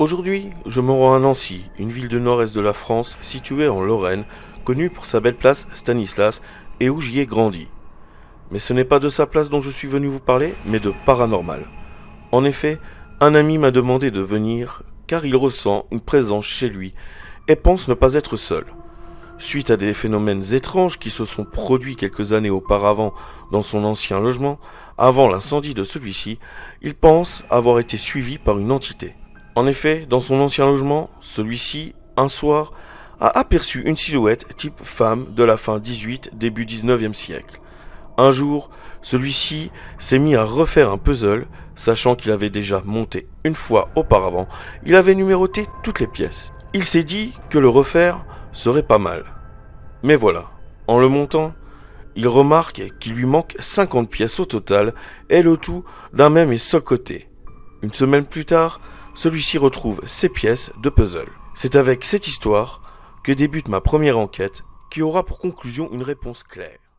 Aujourd'hui, je me rends à Nancy, une ville de nord-est de la France située en Lorraine, connue pour sa belle place Stanislas et où j'y ai grandi. Mais ce n'est pas de sa place dont je suis venu vous parler, mais de paranormal. En effet, un ami m'a demandé de venir car il ressent une présence chez lui et pense ne pas être seul. Suite à des phénomènes étranges qui se sont produits quelques années auparavant dans son ancien logement, avant l'incendie de celui-ci, il pense avoir été suivi par une entité. En effet, dans son ancien logement, celui-ci, un soir, a aperçu une silhouette type femme de la fin 18, début 19e siècle. Un jour, celui-ci s'est mis à refaire un puzzle, sachant qu'il avait déjà monté une fois auparavant, il avait numéroté toutes les pièces. Il s'est dit que le refaire serait pas mal. Mais voilà, en le montant, il remarque qu'il lui manque 50 pièces au total, et le tout d'un même et seul côté. Une semaine plus tard, celui-ci retrouve ses pièces de puzzle. C'est avec cette histoire que débute ma première enquête qui aura pour conclusion une réponse claire.